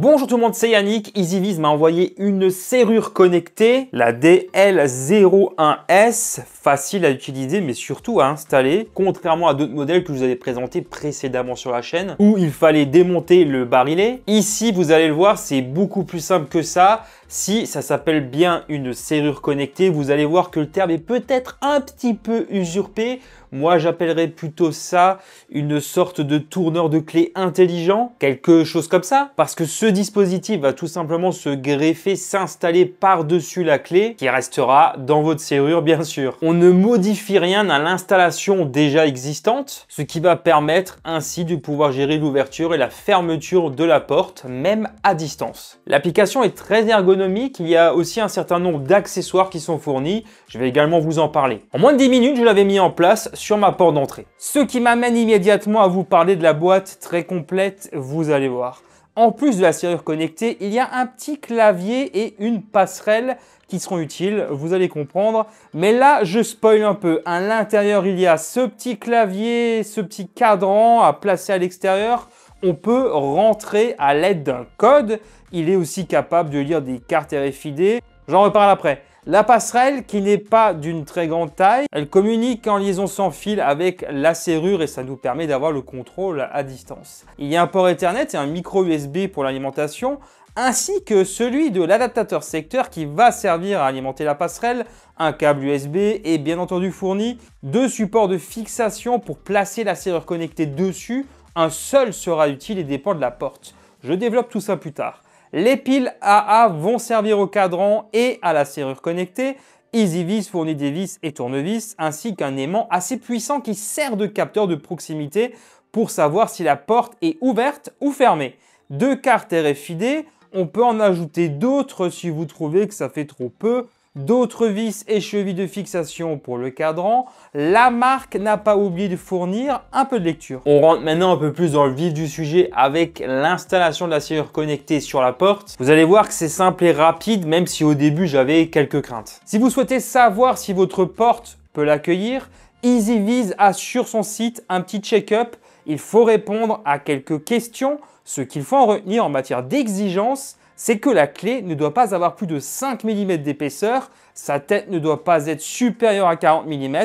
Bonjour tout le monde, c'est Yannick. EasyViz m'a envoyé une serrure connectée, la DL01S, facile à utiliser mais surtout à installer, contrairement à d'autres modèles que je vous avais présentés précédemment sur la chaîne où il fallait démonter le barillet. Ici, vous allez le voir, c'est beaucoup plus simple que ça. Si ça s'appelle bien une serrure connectée, vous allez voir que le terme est peut-être un petit peu usurpé. Moi, j'appellerais plutôt ça une sorte de tourneur de clé intelligent, quelque chose comme ça. Parce que ce dispositif va tout simplement se greffer, s'installer par-dessus la clé qui restera dans votre serrure, bien sûr. On ne modifie rien à l'installation déjà existante, ce qui va permettre ainsi de pouvoir gérer l'ouverture et la fermeture de la porte, même à distance. L'application est très ergonomique il y a aussi un certain nombre d'accessoires qui sont fournis. Je vais également vous en parler. En moins de 10 minutes, je l'avais mis en place sur ma porte d'entrée. Ce qui m'amène immédiatement à vous parler de la boîte très complète, vous allez voir. En plus de la serrure connectée, il y a un petit clavier et une passerelle qui seront utiles, vous allez comprendre. Mais là, je spoil un peu. À l'intérieur, il y a ce petit clavier, ce petit cadran à placer à l'extérieur on peut rentrer à l'aide d'un code. Il est aussi capable de lire des cartes RFID. J'en reparle après. La passerelle, qui n'est pas d'une très grande taille, elle communique en liaison sans fil avec la serrure et ça nous permet d'avoir le contrôle à distance. Il y a un port Ethernet et un micro USB pour l'alimentation, ainsi que celui de l'adaptateur secteur qui va servir à alimenter la passerelle, un câble USB est bien entendu fourni deux supports de fixation pour placer la serrure connectée dessus un seul sera utile et dépend de la porte. Je développe tout ça plus tard. Les piles AA vont servir au cadran et à la serrure connectée. EasyVis fournit des vis et tournevis, ainsi qu'un aimant assez puissant qui sert de capteur de proximité pour savoir si la porte est ouverte ou fermée. Deux cartes RFID, on peut en ajouter d'autres si vous trouvez que ça fait trop peu d'autres vis et chevilles de fixation pour le cadran, la marque n'a pas oublié de fournir un peu de lecture. On rentre maintenant un peu plus dans le vif du sujet avec l'installation de la serrure connectée sur la porte. Vous allez voir que c'est simple et rapide même si au début j'avais quelques craintes. Si vous souhaitez savoir si votre porte peut l'accueillir, EasyViz a sur son site un petit check-up. Il faut répondre à quelques questions, ce qu'il faut en retenir en matière d'exigence c'est que la clé ne doit pas avoir plus de 5 mm d'épaisseur, sa tête ne doit pas être supérieure à 40 mm.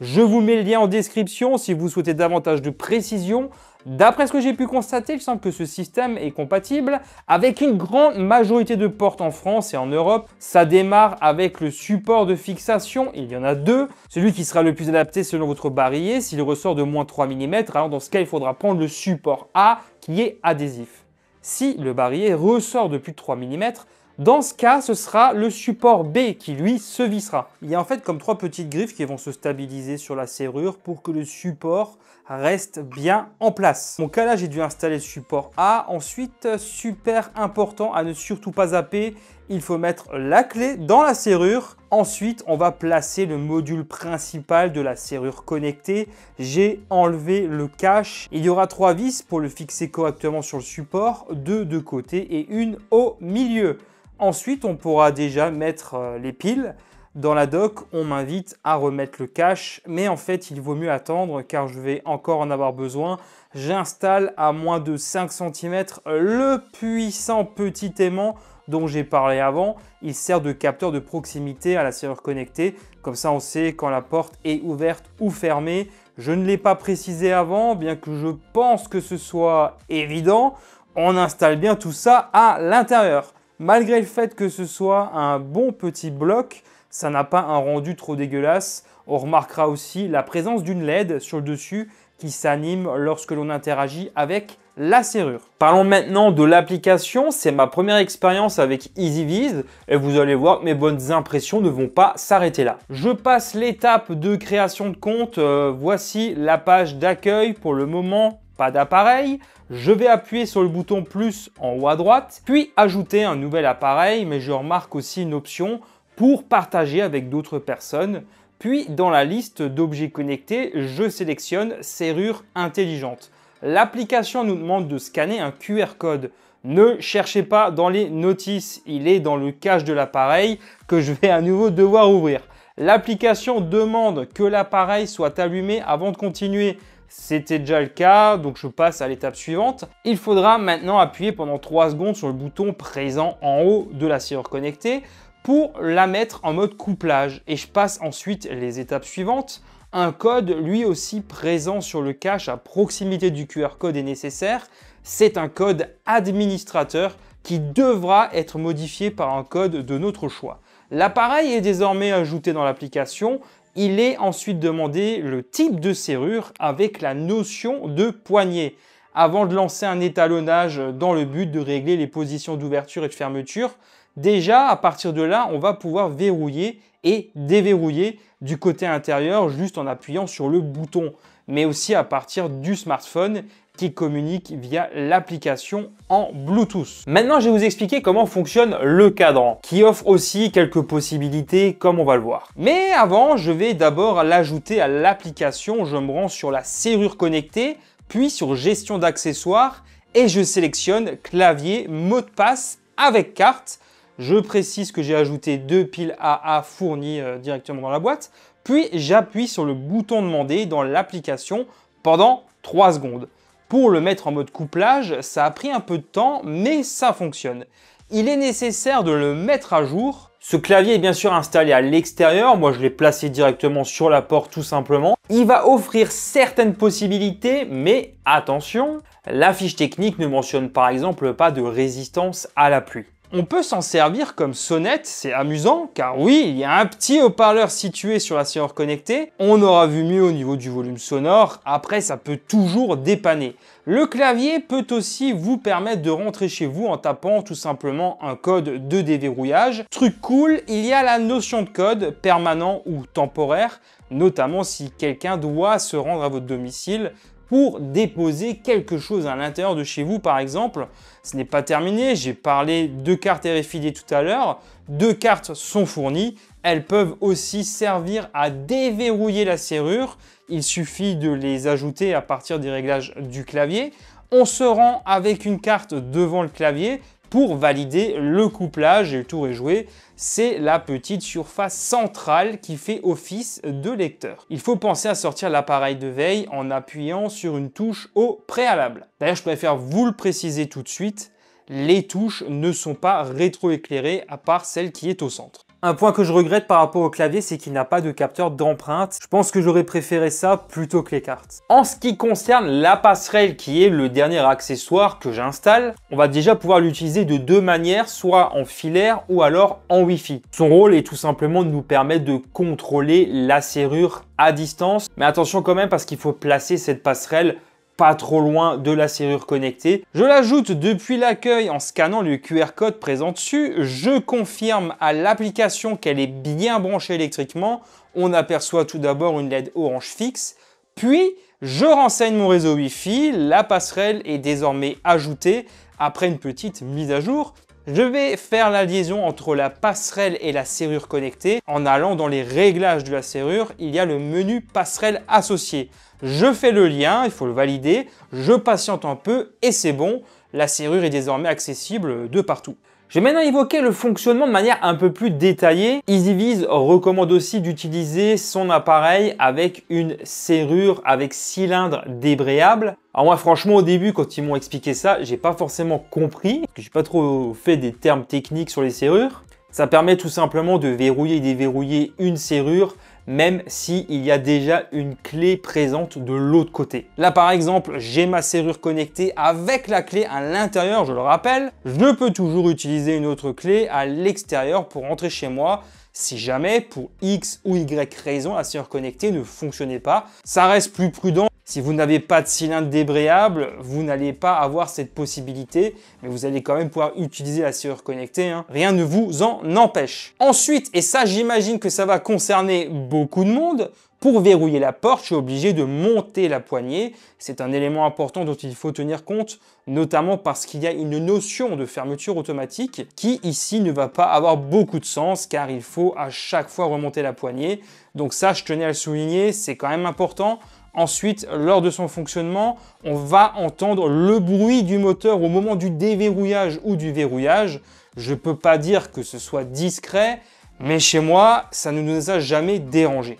Je vous mets le lien en description si vous souhaitez davantage de précision. D'après ce que j'ai pu constater, il semble que ce système est compatible avec une grande majorité de portes en France et en Europe. Ça démarre avec le support de fixation, il y en a deux. Celui qui sera le plus adapté selon votre barillet, s'il ressort de moins 3 mm, alors dans ce cas, il faudra prendre le support A qui est adhésif. Si le barillet ressort de plus de 3 mm, dans ce cas, ce sera le support B qui, lui, se vissera. Il y a en fait comme trois petites griffes qui vont se stabiliser sur la serrure pour que le support reste bien en place. Mon cas là, j'ai dû installer le support A. Ensuite, super important à ne surtout pas zapper, il faut mettre la clé dans la serrure. Ensuite, on va placer le module principal de la serrure connectée. J'ai enlevé le cache. Il y aura trois vis pour le fixer correctement sur le support, deux de côté et une au milieu. Ensuite, on pourra déjà mettre euh, les piles. Dans la doc, on m'invite à remettre le cache, mais en fait, il vaut mieux attendre car je vais encore en avoir besoin. J'installe à moins de 5 cm le puissant petit aimant dont j'ai parlé avant, il sert de capteur de proximité à la serrure connectée. Comme ça, on sait quand la porte est ouverte ou fermée. Je ne l'ai pas précisé avant, bien que je pense que ce soit évident. On installe bien tout ça à l'intérieur. Malgré le fait que ce soit un bon petit bloc, ça n'a pas un rendu trop dégueulasse. On remarquera aussi la présence d'une LED sur le dessus qui s'anime lorsque l'on interagit avec la serrure. Parlons maintenant de l'application, c'est ma première expérience avec EasyViz et vous allez voir que mes bonnes impressions ne vont pas s'arrêter là. Je passe l'étape de création de compte, euh, voici la page d'accueil pour le moment pas d'appareil, je vais appuyer sur le bouton plus en haut à droite, puis ajouter un nouvel appareil, mais je remarque aussi une option pour partager avec d'autres personnes. Puis dans la liste d'objets connectés, je sélectionne serrure intelligente. L'application nous demande de scanner un QR code. Ne cherchez pas dans les notices, il est dans le cache de l'appareil que je vais à nouveau devoir ouvrir. L'application demande que l'appareil soit allumé avant de continuer. C'était déjà le cas, donc je passe à l'étape suivante. Il faudra maintenant appuyer pendant 3 secondes sur le bouton présent en haut de la serrure connectée pour la mettre en mode couplage. Et je passe ensuite les étapes suivantes. Un code, lui aussi présent sur le cache à proximité du QR code est nécessaire. C'est un code administrateur qui devra être modifié par un code de notre choix. L'appareil est désormais ajouté dans l'application. Il est ensuite demandé le type de serrure avec la notion de poignée avant de lancer un étalonnage dans le but de régler les positions d'ouverture et de fermeture. Déjà, à partir de là, on va pouvoir verrouiller et déverrouiller du côté intérieur juste en appuyant sur le bouton, mais aussi à partir du smartphone qui communique via l'application en Bluetooth. Maintenant, je vais vous expliquer comment fonctionne le cadran, qui offre aussi quelques possibilités comme on va le voir. Mais avant, je vais d'abord l'ajouter à l'application. Je me rends sur la serrure connectée, puis sur gestion d'accessoires, et je sélectionne clavier, mot de passe avec carte je précise que j'ai ajouté deux piles AA fournies euh, directement dans la boîte, puis j'appuie sur le bouton demandé dans l'application pendant 3 secondes. Pour le mettre en mode couplage, ça a pris un peu de temps, mais ça fonctionne. Il est nécessaire de le mettre à jour. Ce clavier est bien sûr installé à l'extérieur, moi je l'ai placé directement sur la porte tout simplement. Il va offrir certaines possibilités, mais attention, la fiche technique ne mentionne par exemple pas de résistance à la pluie. On peut s'en servir comme sonnette, c'est amusant, car oui, il y a un petit haut-parleur situé sur la serrure connectée. On aura vu mieux au niveau du volume sonore, après ça peut toujours dépanner. Le clavier peut aussi vous permettre de rentrer chez vous en tapant tout simplement un code de déverrouillage. Truc cool, il y a la notion de code permanent ou temporaire, notamment si quelqu'un doit se rendre à votre domicile pour déposer quelque chose à l'intérieur de chez vous par exemple. Ce n'est pas terminé, j'ai parlé de cartes RFID tout à l'heure. Deux cartes sont fournies, elles peuvent aussi servir à déverrouiller la serrure. Il suffit de les ajouter à partir des réglages du clavier. On se rend avec une carte devant le clavier, pour valider le couplage et le tour est joué, c'est la petite surface centrale qui fait office de lecteur. Il faut penser à sortir l'appareil de veille en appuyant sur une touche au préalable. D'ailleurs, je préfère vous le préciser tout de suite, les touches ne sont pas rétroéclairées à part celle qui est au centre. Un point que je regrette par rapport au clavier, c'est qu'il n'a pas de capteur d'empreinte. Je pense que j'aurais préféré ça plutôt que les cartes. En ce qui concerne la passerelle, qui est le dernier accessoire que j'installe, on va déjà pouvoir l'utiliser de deux manières, soit en filaire ou alors en Wi-Fi. Son rôle est tout simplement de nous permettre de contrôler la serrure à distance. Mais attention quand même parce qu'il faut placer cette passerelle pas trop loin de la serrure connectée. Je l'ajoute depuis l'accueil en scannant le QR code présent dessus. Je confirme à l'application qu'elle est bien branchée électriquement. On aperçoit tout d'abord une LED orange fixe. Puis, je renseigne mon réseau Wi-Fi. La passerelle est désormais ajoutée après une petite mise à jour je vais faire la liaison entre la passerelle et la serrure connectée. En allant dans les réglages de la serrure, il y a le menu passerelle associé. Je fais le lien, il faut le valider, je patiente un peu et c'est bon, la serrure est désormais accessible de partout. Je vais maintenant évoquer le fonctionnement de manière un peu plus détaillée. EasyViz recommande aussi d'utiliser son appareil avec une serrure avec cylindre débrayable. Alors moi franchement au début quand ils m'ont expliqué ça, j'ai pas forcément compris, Je n'ai j'ai pas trop fait des termes techniques sur les serrures. Ça permet tout simplement de verrouiller et déverrouiller une serrure même s'il y a déjà une clé présente de l'autre côté. Là par exemple, j'ai ma serrure connectée avec la clé à l'intérieur, je le rappelle. Je peux toujours utiliser une autre clé à l'extérieur pour rentrer chez moi si jamais, pour X ou Y raison, la serrure connectée ne fonctionnait pas, ça reste plus prudent si vous n'avez pas de cylindre débrayable, vous n'allez pas avoir cette possibilité, mais vous allez quand même pouvoir utiliser la serrure connectée. Hein. Rien ne vous en empêche. Ensuite, et ça j'imagine que ça va concerner beaucoup de monde, pour verrouiller la porte, je suis obligé de monter la poignée. C'est un élément important dont il faut tenir compte, notamment parce qu'il y a une notion de fermeture automatique qui ici ne va pas avoir beaucoup de sens car il faut à chaque fois remonter la poignée. Donc ça, je tenais à le souligner, c'est quand même important. Ensuite, lors de son fonctionnement, on va entendre le bruit du moteur au moment du déverrouillage ou du verrouillage. Je ne peux pas dire que ce soit discret, mais chez moi, ça ne nous a jamais dérangé.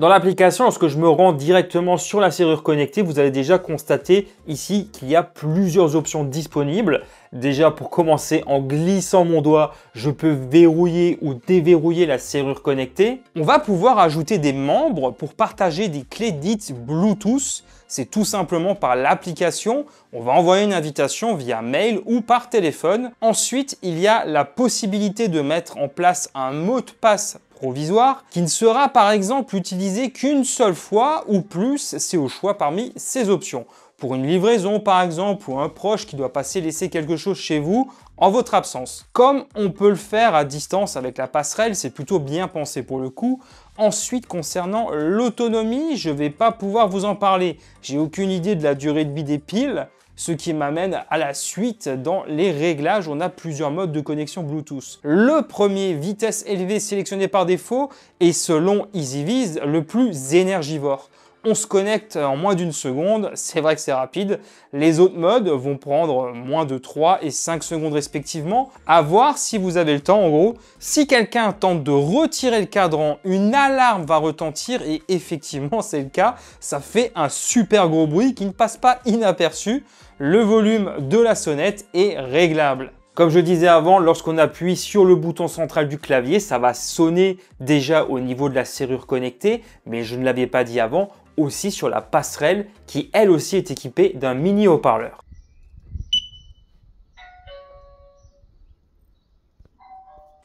Dans l'application, lorsque je me rends directement sur la serrure connectée, vous allez déjà constater ici qu'il y a plusieurs options disponibles. Déjà pour commencer, en glissant mon doigt, je peux verrouiller ou déverrouiller la serrure connectée. On va pouvoir ajouter des membres pour partager des clés dites Bluetooth. C'est tout simplement par l'application. On va envoyer une invitation via mail ou par téléphone. Ensuite, il y a la possibilité de mettre en place un mot de passe provisoire, qui ne sera par exemple utilisé qu'une seule fois ou plus, c'est au choix parmi ces options. Pour une livraison par exemple, ou un proche qui doit passer laisser quelque chose chez vous, en votre absence. Comme on peut le faire à distance avec la passerelle, c'est plutôt bien pensé pour le coup. Ensuite, concernant l'autonomie, je ne vais pas pouvoir vous en parler. J'ai aucune idée de la durée de vie des piles, ce qui m'amène à la suite dans les réglages, on a plusieurs modes de connexion Bluetooth. Le premier, vitesse élevée sélectionné par défaut, est selon EasyViz le plus énergivore on se connecte en moins d'une seconde, c'est vrai que c'est rapide. Les autres modes vont prendre moins de 3 et 5 secondes respectivement. À voir si vous avez le temps en gros. Si quelqu'un tente de retirer le cadran, une alarme va retentir et effectivement c'est le cas. Ça fait un super gros bruit qui ne passe pas inaperçu. Le volume de la sonnette est réglable. Comme je disais avant, lorsqu'on appuie sur le bouton central du clavier, ça va sonner déjà au niveau de la serrure connectée, mais je ne l'avais pas dit avant, aussi sur la passerelle qui elle aussi est équipée d'un mini haut-parleur.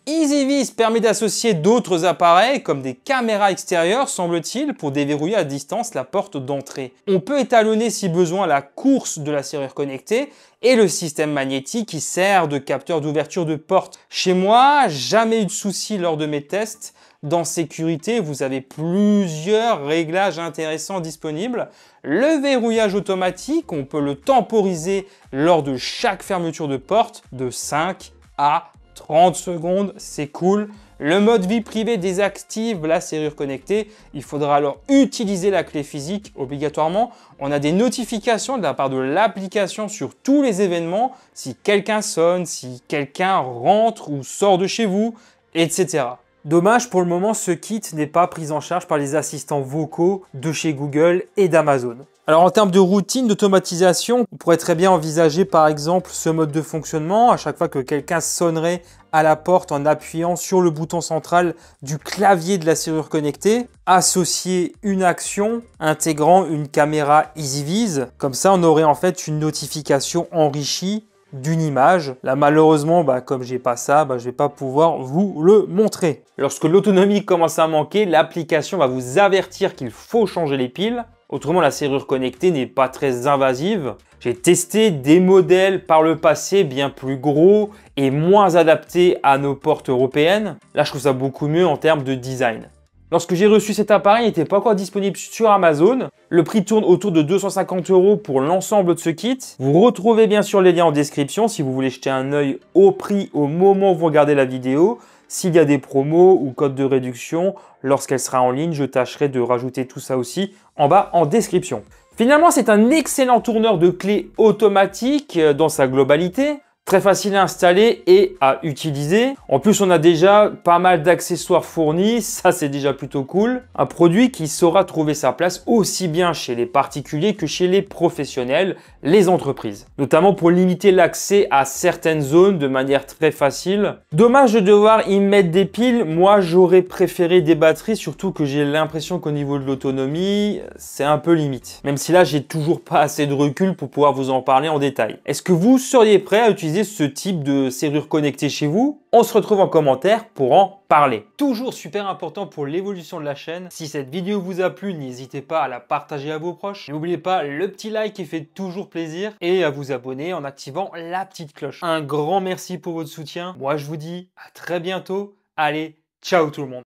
EasyVis permet d'associer d'autres appareils comme des caméras extérieures, semble-t-il, pour déverrouiller à distance la porte d'entrée. On peut étalonner si besoin la course de la serrure connectée et le système magnétique qui sert de capteur d'ouverture de porte. Chez moi, jamais eu de souci lors de mes tests, dans sécurité, vous avez plusieurs réglages intéressants disponibles. Le verrouillage automatique, on peut le temporiser lors de chaque fermeture de porte de 5 à 30 secondes, c'est cool. Le mode vie privée désactive la serrure connectée. Il faudra alors utiliser la clé physique obligatoirement. On a des notifications de la part de l'application sur tous les événements, si quelqu'un sonne, si quelqu'un rentre ou sort de chez vous, etc. Dommage, pour le moment, ce kit n'est pas pris en charge par les assistants vocaux de chez Google et d'Amazon. Alors en termes de routine d'automatisation, on pourrait très bien envisager par exemple ce mode de fonctionnement à chaque fois que quelqu'un sonnerait à la porte en appuyant sur le bouton central du clavier de la serrure connectée, associer une action intégrant une caméra EasyViz. Comme ça, on aurait en fait une notification enrichie d'une image. Là, malheureusement, bah, comme j'ai pas ça, bah, je vais pas pouvoir vous le montrer. Lorsque l'autonomie commence à manquer, l'application va vous avertir qu'il faut changer les piles. Autrement, la serrure connectée n'est pas très invasive. J'ai testé des modèles par le passé bien plus gros et moins adaptés à nos portes européennes. Là, je trouve ça beaucoup mieux en termes de design. Lorsque j'ai reçu cet appareil, il n'était pas encore disponible sur Amazon. Le prix tourne autour de 250 euros pour l'ensemble de ce kit. Vous retrouvez bien sûr les liens en description si vous voulez jeter un œil au prix au moment où vous regardez la vidéo. S'il y a des promos ou codes de réduction, lorsqu'elle sera en ligne, je tâcherai de rajouter tout ça aussi en bas en description. Finalement, c'est un excellent tourneur de clés automatique euh, dans sa globalité. Très facile à installer et à utiliser. En plus, on a déjà pas mal d'accessoires fournis. Ça, c'est déjà plutôt cool. Un produit qui saura trouver sa place aussi bien chez les particuliers que chez les professionnels, les entreprises. Notamment pour limiter l'accès à certaines zones de manière très facile. Dommage de devoir y mettre des piles. Moi, j'aurais préféré des batteries, surtout que j'ai l'impression qu'au niveau de l'autonomie, c'est un peu limite. Même si là, j'ai toujours pas assez de recul pour pouvoir vous en parler en détail. Est-ce que vous seriez prêt à utiliser ce type de serrure connectée chez vous. On se retrouve en commentaire pour en parler. Toujours super important pour l'évolution de la chaîne. Si cette vidéo vous a plu, n'hésitez pas à la partager à vos proches. N'oubliez pas le petit like qui fait toujours plaisir et à vous abonner en activant la petite cloche. Un grand merci pour votre soutien. Moi, je vous dis à très bientôt. Allez, ciao tout le monde.